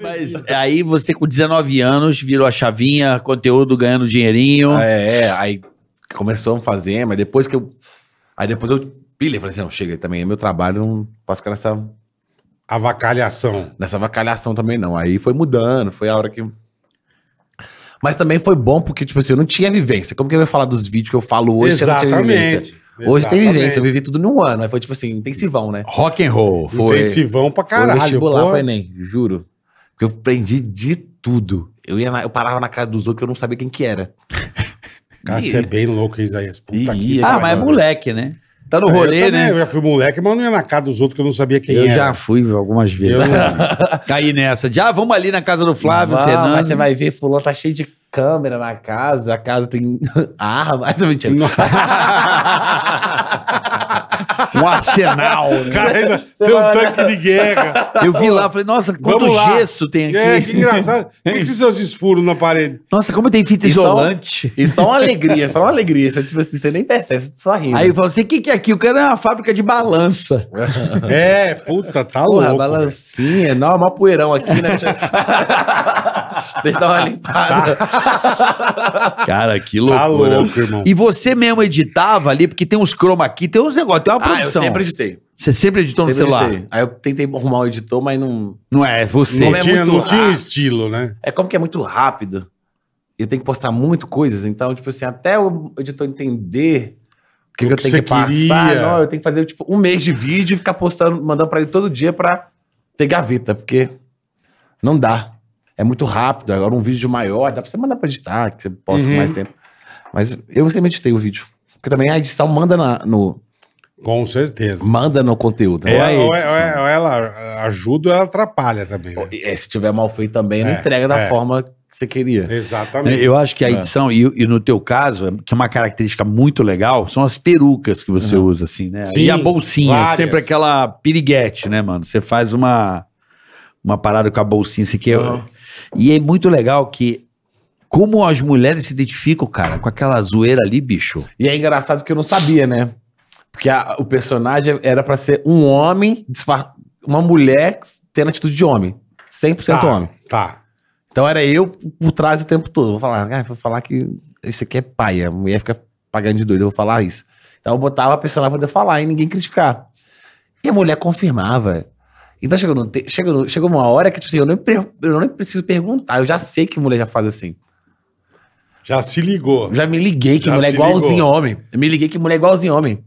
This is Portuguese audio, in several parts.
Mas né? aí você com 19 anos virou a chavinha, conteúdo ganhando dinheirinho. Ah, é, é aí começou a fazer, mas depois que eu. Aí depois eu pilhei, falei assim: não, chega também, é meu trabalho, não posso ficar nessa. Avacalhação. Nessa avacalhação também não. Aí foi mudando, foi a hora que. Mas também foi bom porque, tipo assim, eu não tinha vivência. Como que eu ia falar dos vídeos que eu falo hoje Exatamente. se eu não tinha vivência? Hoje tem vivência, eu vivi tudo num ano. Aí foi tipo assim, intensivão, né? Rock and roll. Foi... Intensivão pra caralho. Foi vestibular pô. pra Enem, juro. Porque eu aprendi de tudo. Eu, ia na, eu parava na casa dos outros que eu não sabia quem que era. Cara, você é bem louco, Isaías. Puta e, que Ah, mas é moleque, né? Tá no é, rolê, eu também, né? Eu já fui moleque, mas não ia na casa dos outros que eu não sabia quem eu era. Eu já fui algumas vezes. Cai Caí nessa. Já ah, vamos ali na casa do Flávio, não, Fernando. Mas você vai ver, fulano tá cheio de câmera na casa, a casa tem arma, ah, mas mentira um arsenal. Né? Cara, tem um tanque de guerra. Eu vi lá, falei, nossa, quanto gesso tem aqui. É, que engraçado. Por que, que são esses furos na parede? Nossa, como tem fita E só- isolante. E só uma alegria, só uma alegria. Você, tipo assim, você nem percebe, você tá só ri. Aí eu falo assim, o que que é aqui? O cara é uma fábrica de balança. É, puta, tá Porra, louco. balancinha. Não, mó poeirão aqui, né? Deixa eu dar uma limpada. Tá. Cara, que Tá louco, irmão. E você mesmo editava ali, porque tem uns chroma aqui, tem uns negócios, tem uma produção. Ah, eu sempre editei. Você sempre editou sempre no celular? Editei. Aí eu tentei arrumar um editor, mas não. Não é, é você. Não, é tinha, muito não tinha estilo, né? É como que é muito rápido. Eu tenho que postar muito coisas, então, tipo assim, até o editor entender o que, que, eu tenho que passar, não, eu tenho que fazer, tipo, um mês de vídeo e ficar postando, mandando pra ele todo dia pra ter gaveta, porque não dá. É muito rápido. Agora, um vídeo maior, dá pra você mandar pra editar, que você possa uhum. com mais tempo. Mas eu sempre editei o vídeo. Porque também a edição manda na, no, com certeza. Manda no conteúdo. Né? É, ou, é ou, é, é, ela ajuda ou ela atrapalha também. Né? E, se tiver mal feito também, não entrega da forma que você queria. Exatamente. Eu acho que a edição, e, e, no teu caso, que é uma característica muito legal, são as perucas que você uhum. usa, assim, né? Sim, e a bolsinha, várias. sempre aquela piriguete, né, mano? Você faz uma, uma parada com a bolsinha, assim, que uhum. E é muito legal que como as mulheres se identificam, cara, com aquela zoeira ali, bicho. E é engraçado que eu não sabia, né? Porque a, o personagem era para ser um homem, uma mulher tendo atitude de homem. 100% tá, homem. Tá. Então era eu por trás o tempo todo. Vou falar, ah, vou falar que isso aqui é paia. A mulher fica pagando de doido, eu vou falar isso. Então eu botava a personagem pra poder falar e ninguém criticar. E a mulher confirmava. Então chegou, no, chegou, chegou uma hora que, tipo assim, eu nem, eu nem preciso perguntar, eu já sei que mulher já faz assim. Já se ligou. Já me liguei que já mulher é igualzinho ligou. homem. Eu me liguei que mulher é igualzinho homem.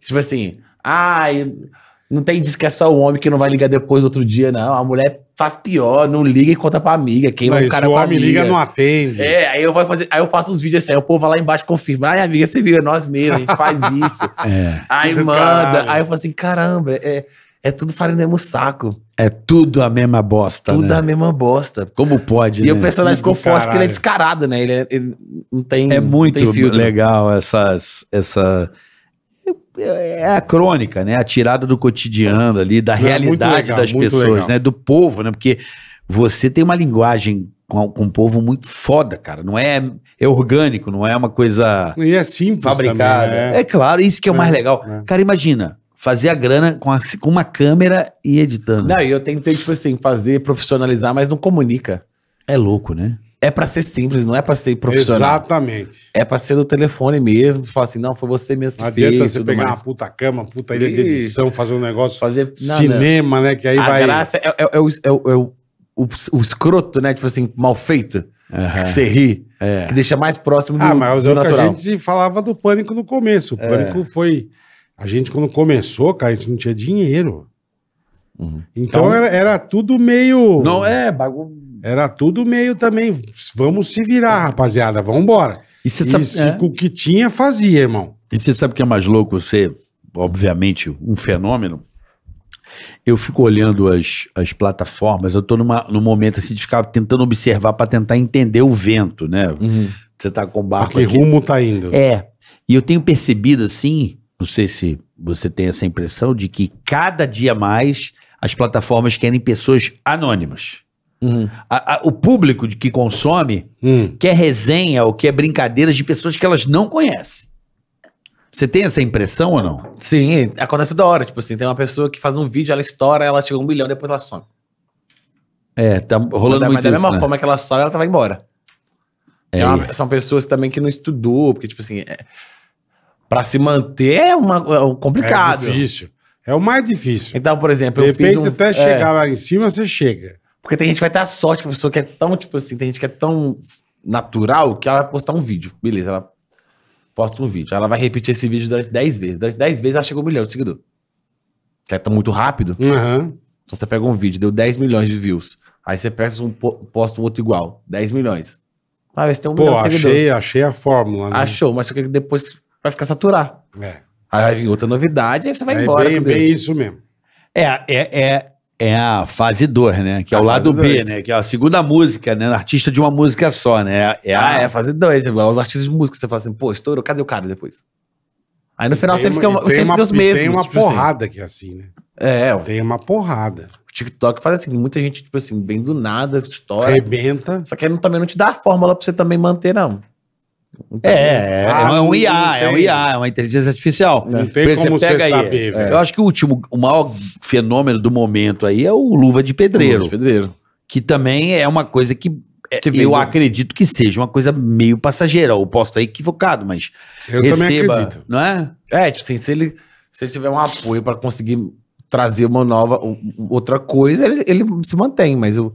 Tipo assim, ai, não tem disso que é só o homem que não vai ligar depois outro dia, não. A mulher faz pior, não liga e conta pra amiga. quem não, o cara o homem liga não atende. É, aí eu, vou fazer, aí eu faço os vídeos assim, aí o povo vai lá embaixo confirma. Ai, amiga, você viu, é nós mesmos, a gente faz isso. é. Aí manda. Caralho. Aí eu falo assim, caramba, é, é tudo farinha mesmo saco. É tudo a mesma bosta, Tudo né? a mesma bosta. Como pode, E né? o personagem ficou forte porque ele é descarado, né? Ele, é, ele não tem É muito tem legal essas... Essa é, é a crônica, né? A tirada do cotidiano ali, da é realidade legal, das pessoas, legal. né? Do povo, né? Porque você tem uma linguagem com, com um povo muito foda, cara. Não é, é orgânico, não é uma coisa e é simples fabricada. Também, né? É claro, isso que é o mais é, legal. É. Cara, imagina fazer a grana com, a, com uma câmera e editando. Não, e eu tentei, tipo assim, fazer profissionalizar, mas não comunica. É louco, né? é para ser simples, não é para ser profissional. Exatamente. É para ser do telefone mesmo, falar assim, não, foi você mesmo que fez? fez. Não adianta você pegar mais. uma puta cama, puta ilha de edição, fazer um negócio, fazer não, cinema, não. né, que aí a vai... A graça é, é, é, o, é, o, é o, o, o, escroto, né, tipo assim, mal feito, uhum. que você ri, é. que deixa mais próximo ah, do Ah, mas do é o natural. que a gente falava do pânico no começo, o é. pânico foi... A gente, quando começou, cara, a gente não tinha dinheiro. Uhum. Então, então era, era, tudo meio. Não, é, bagulho. Era tudo meio também. Vamos se virar, rapaziada, vamos embora. E, você sabe, e se, é. o que tinha, fazia, irmão. E você sabe o que é mais louco? Você, obviamente, um fenômeno. Eu fico olhando as, as plataformas, eu estou numa, num momento assim de ficar tentando observar para tentar entender o vento, né? Uhum. Você está com o barco. que aqui. rumo tá indo? É. E eu tenho percebido assim, não sei se você tem essa impressão, de que cada dia mais as plataformas querem pessoas anônimas. Uhum. A, a, o público de que consome uhum. quer resenha ou quer brincadeiras de pessoas que elas não conhecem. Você tem essa impressão ou não? Sim, acontece da hora. Tipo assim, tem uma pessoa que faz um vídeo, ela estoura, ela chega um milhão, depois ela some. É, tá rolando mas, muito Mas da mesma né? forma que ela some, ela vai embora. É. Uma, são pessoas também que não estudou, porque, tipo assim, é, para se manter é, uma, é, é complicado. É difícil. É o mais difícil. Então, por exemplo, De repente, um, até é, chegar lá em cima, você chega. Porque tem gente que vai ter a sorte que a pessoa que é tão, tipo assim, tem gente que é tão natural que ela vai postar um vídeo. Beleza, ela posta um vídeo. Ela vai repetir esse vídeo durante 10 vezes. Durante 10 vezes ela chegou um milhão de seguidor. Que é tão muito rápido. Uhum. Então você pega um vídeo, deu 10 milhões de views. Aí você peça um, posta um outro igual, 10 milhões. ver se tem um Pô, milhão de achei, seguidor. achei a fórmula, né? Achou, mas só que depois vai ficar saturar. É. Aí vai vir outra novidade, aí você vai é embora. É bem, bem isso mesmo. É, é, é, é a fase 2, né? Que é, o lado B, dois. né? Que é a segunda música, né? Artista de uma música só, né? É a... É ah, é a fase 2. É o artista de música. Você fala assim, pô, estourou, cadê o cara depois? Aí no final você fica, sempre fica os mesmos. Tem uma tipo assim. porrada assim. que é assim, né? É. Tem uma porrada. O TikTok faz assim, muita gente, tipo assim, bem do nada, história. Rebenta. Só que aí também não te dá a fórmula pra você também manter, não. É é, é, é, ah, é um IA, é um IA, é uma inteligência artificial. Não tem como você, aí, saber, velho. Eu acho que o último, o maior fenômeno do momento aí é o luva de pedreiro. Luva de pedreiro. Que também é uma coisa que é, eu acredito que seja uma coisa meio passageira. Eu posso estar equivocado, mas eu receba, também acredito. não é? É, tipo assim, se ele, se ele tiver um apoio para conseguir trazer uma nova, outra coisa, ele, ele se mantém, mas, eu,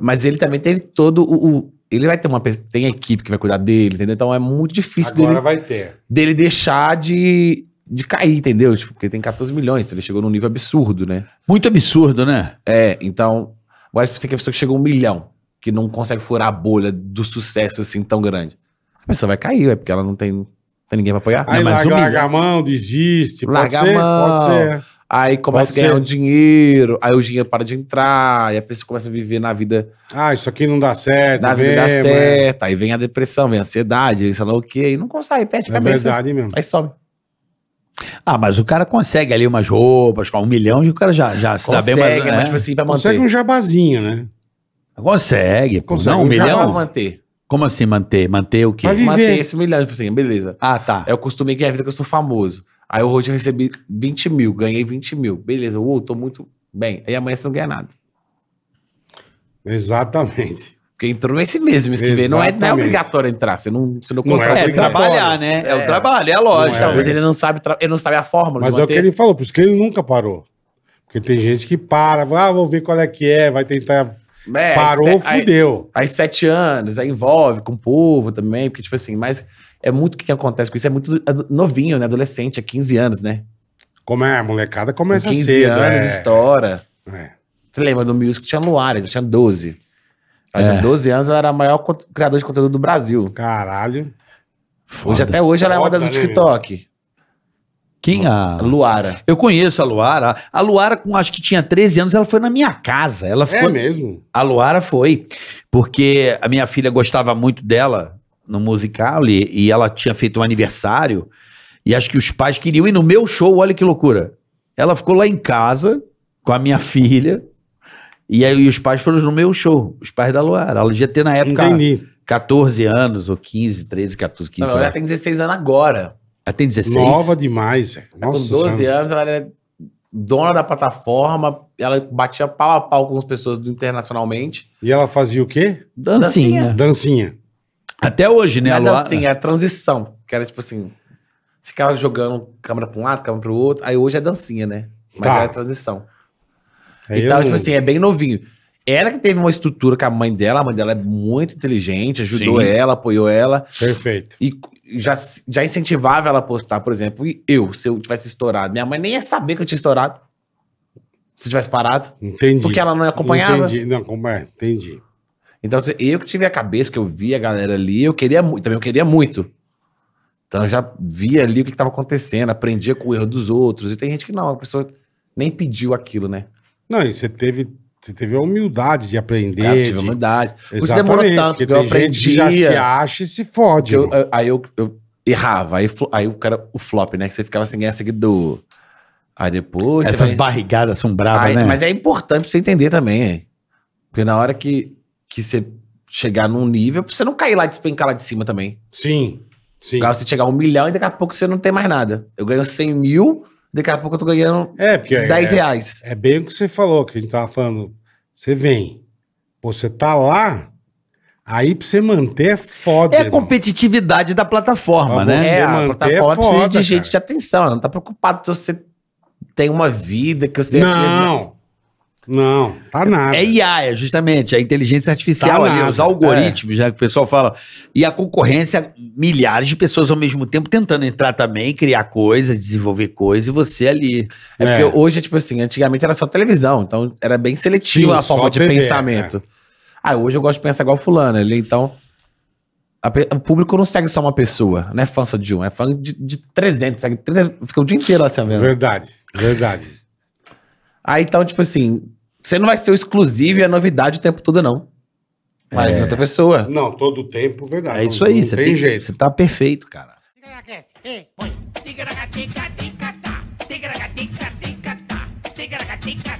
mas ele também teve todo o, o ele vai ter uma pessoa, tem equipe que vai cuidar dele, entendeu? Então é muito difícil Agora dele, vai ter. dele deixar de, de cair, entendeu? Tipo, porque tem 14 milhões, então ele chegou num nível absurdo, né? Muito absurdo, né? É, então, agora tipo, você que é a pessoa que chegou um milhão, que não consegue furar a bolha do sucesso assim tão grande. A pessoa vai cair, é porque ela não tem, tem ninguém pra apoiar. Aí não, larga, um larga a mão, desiste, pode larga ser, a mão. pode ser. Aí começa a ganhar um dinheiro, aí o dinheiro para de entrar, aí a pessoa começa a viver na vida. Ah, isso aqui não dá certo. Na vida dá certo. Aí vem a depressão, vem a ansiedade, sei lá o quê, E não consegue, perde é cabeça. É verdade mesmo. Aí sobe. Ah, mas o cara consegue ali umas roupas, com um milhão, e o cara já, já se consegue, dá bem mais. Né? Mas, tipo assim, pra manter. Consegue um jabazinho, né? Consegue, Consegue não, um, um milhão. manter. Como assim manter? Manter o quê? Manter esse milhão, tipo assim, beleza. Ah, tá. É o costume que é a vida que eu sou famoso. Aí eu hoje eu recebi 20 mil, ganhei 20 mil. Beleza, Uou, uh, tô muito bem. Aí amanhã você não ganha nada. Exatamente. Porque entrou nesse mesmo esquema. Não é, não é obrigatório entrar. Você não, você não, não É, é trabalhar, né? É, é, o trabalho, é a lógica. É. Talvez ele não sabe, ele não sabe a fórmula. Mas é o que ele falou, por isso que ele nunca parou. Porque tem gente que para, ah, vou ver qual é que é, vai tentar. É, Parou, se, fudeu. Aí, aí sete anos, aí envolve com o povo também, porque, tipo assim, mas é muito o que, acontece com isso. É muito novinho, né? Adolescente, é 15 anos, né? Como é, a molecada começa com 15 cedo, anos, é... estoura. É. Você lembra do Music? Tinha Luara, tinha 12. Ela tinha 12 anos, ela era a maior criadora de conteúdo do Brasil. Caralho. Foda. Hoje, até hoje, ela é uma das do né, TikTok. Quem a... a... Luara. Eu conheço a Luara. A Luara, com acho que tinha 13 anos, ela foi na minha casa. Ela É mesmo? A Luara foi. Porque a minha filha gostava muito dela no musical e, e ela tinha feito um aniversário e acho que os pais queriam ir no meu show, olha que loucura. Ela ficou lá em casa com a minha filha e aí e os pais foram no meu show, os pais da Luara. Ela devia ter na época Entendi. 14 anos ou 15, 13, 14, 15 anos. Ela tem 16 anos agora. Ela tem 16? Nova demais, velho. Tá com 12 anos ela era é dona da plataforma, ela batia pau a pau com as pessoas internacionalmente. E ela fazia o quê? Dancinha. Dancinha. Dancinha. Até hoje, né? Não, é assim sim, é a transição. Que era tipo assim. Ficava jogando câmera pra um lado, câmera pro outro. Aí hoje é dancinha, né? Mas tá. é a transição. É então, eu... tipo assim, é bem novinho. Ela que teve uma estrutura com a mãe dela, a mãe dela é muito inteligente, ajudou sim. ela, apoiou ela. Perfeito. E já, já incentivava ela a postar, por exemplo. E eu, se eu tivesse estourado, minha mãe nem ia saber que eu tinha estourado. Se tivesse parado. Entendi. Porque ela não acompanhava. Entendi. Não, acompanha. É? Entendi. Então, assim, eu que tive a cabeça, que eu vi a galera ali, eu queria muito, também eu queria muito. Então, eu já via ali o que estava acontecendo, aprendia com o erro dos outros. E tem gente que não, a pessoa nem pediu aquilo, né? Não, e você teve, você teve a humildade de aprender. É, eu tive a humildade. De... Isso demorou tanto, porque eu aprendi. já se acha e se fode. Eu, eu, aí eu, eu errava, aí, aí o cara, o flop, né? Que você ficava sem ganhar seguidor. Aí depois. Essas vai... barrigadas são bravas, aí, né? Mas é importante pra você entender também. Porque na hora que que você chegar num nível pra você não cair lá e despencar lá de cima também. Sim, sim. Pra você chegar a um milhão e daqui a pouco você não tem mais nada. Eu ganho 100 mil, daqui a pouco eu tô ganhando é, porque 10 é, reais. É bem o que você falou, que a gente tava falando. Você vem, você tá lá, aí pra você manter é foda. É a irmão. competitividade da plataforma, pra né? É, a é plataforma é foda, precisa de gente de atenção, ela não tá preocupado se você tem uma vida, que você... Não! Não, tá é nada. É IA, é justamente, é a inteligência artificial tá ali, nada, os algoritmos, é. né, que o pessoal fala. E a concorrência, milhares de pessoas ao mesmo tempo tentando entrar também, criar coisa, desenvolver coisa, e você ali. É, é. porque hoje, tipo assim, antigamente era só televisão, então era bem seletivo Sim, a forma de TV, pensamento. É. Ah, hoje eu gosto de pensar igual fulano, ele então... o público não segue só uma pessoa, não é fã só de um, é fã de, de 300, segue 300, fica o dia inteiro assim, vendo. Verdade, verdade. Aí então, tipo assim, você não vai ser o exclusivo e a novidade o tempo todo, não. Vai é. vir outra pessoa. Não, todo tempo, verdade. É isso aí, não você tem, tem jeito. Você tá perfeito, cara. Tigra